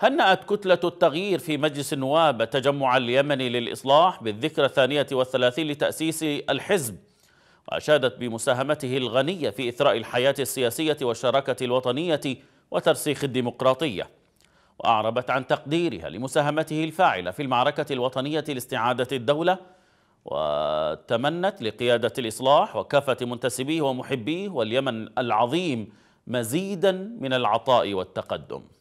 هنأت كتلة التغيير في مجلس النواب التجمع اليمني للإصلاح بالذكرى الثانية والثلاثين لتأسيس الحزب وأشادت بمساهمته الغنية في إثراء الحياة السياسية والشراكة الوطنية وترسيخ الديمقراطية وأعربت عن تقديرها لمساهمته الفاعلة في المعركة الوطنية لاستعادة الدولة وتمنت لقيادة الإصلاح وكافة منتسبيه ومحبيه واليمن العظيم مزيدا من العطاء والتقدم